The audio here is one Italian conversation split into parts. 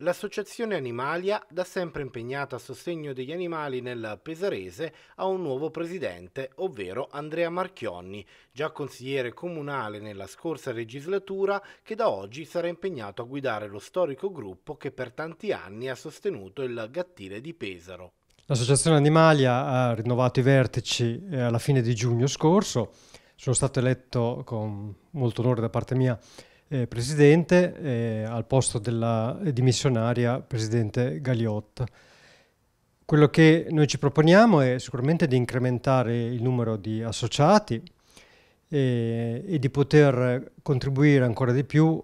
L'associazione Animalia, da sempre impegnata a sostegno degli animali nel Pesarese, ha un nuovo presidente, ovvero Andrea Marchionni, già consigliere comunale nella scorsa legislatura, che da oggi sarà impegnato a guidare lo storico gruppo che per tanti anni ha sostenuto il gattile di Pesaro. L'associazione Animalia ha rinnovato i vertici eh, alla fine di giugno scorso, sono stato eletto con molto onore da parte mia eh, presidente eh, al posto della dimissionaria presidente Gagliotta. Quello che noi ci proponiamo è sicuramente di incrementare il numero di associati e, eh, e di poter contribuire ancora di più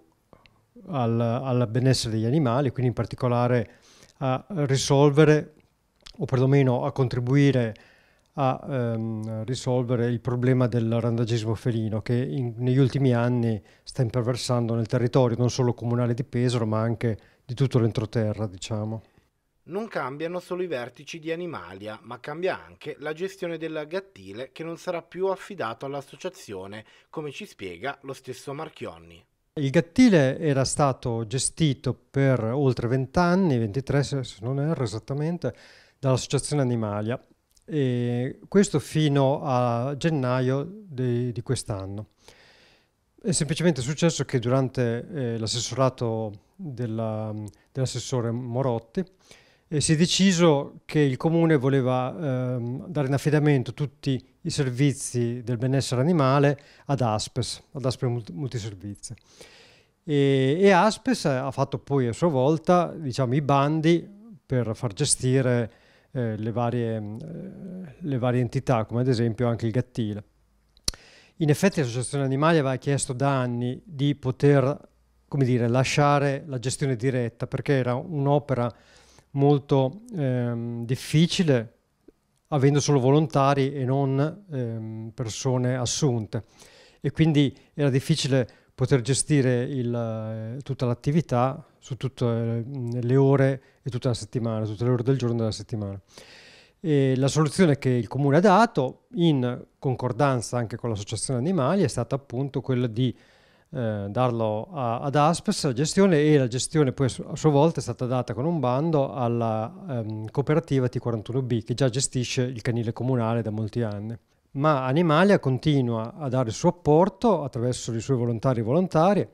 al, al, benessere degli animali, quindi in particolare a risolvere o perlomeno a contribuire a a ehm, risolvere il problema del randagismo felino che in, negli ultimi anni sta imperversando nel territorio non solo comunale di Pesaro ma anche di tutto l'entroterra diciamo. Non cambiano solo i vertici di Animalia, ma cambia anche la gestione del gattile che non sarà più affidato all'associazione, come ci spiega lo stesso Marchionni. Il gattile era stato gestito per oltre 20 anni, 23 se non erro esattamente, dall'associazione Animalia e questo fino a gennaio di, di quest'anno. È semplicemente successo che durante eh, l'assessorato dell'assessore Morotti eh, si è deciso che il comune voleva ehm, dare in affidamento tutti i servizi del benessere animale ad Aspes, ad Aspes Multiservizi. E, e Aspes ha fatto poi a sua volta diciamo, i bandi per far gestire eh, le, varie, eh, le varie entità, come ad esempio anche il gattile. In effetti l'associazione animale aveva chiesto da anni di poter come dire, lasciare la gestione diretta perché era un'opera molto ehm, difficile avendo solo volontari e non ehm, persone assunte e quindi era difficile poter gestire il, eh, tutta l'attività su tutte eh, le ore e tutta la settimana, tutte le ore del giorno della settimana. E la soluzione che il comune ha dato, in concordanza anche con l'associazione animali, è stata appunto quella di eh, darlo a, ad Aspes la gestione e la gestione poi a sua volta è stata data con un bando alla ehm, cooperativa T41B che già gestisce il canile comunale da molti anni ma Animalia continua a dare il suo apporto attraverso i suoi volontari e volontarie,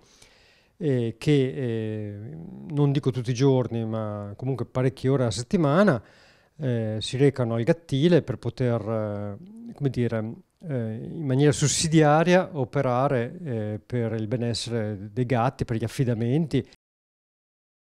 eh, che eh, non dico tutti i giorni, ma comunque parecchie ore alla settimana, eh, si recano al gattile per poter, eh, come dire, eh, in maniera sussidiaria operare eh, per il benessere dei gatti, per gli affidamenti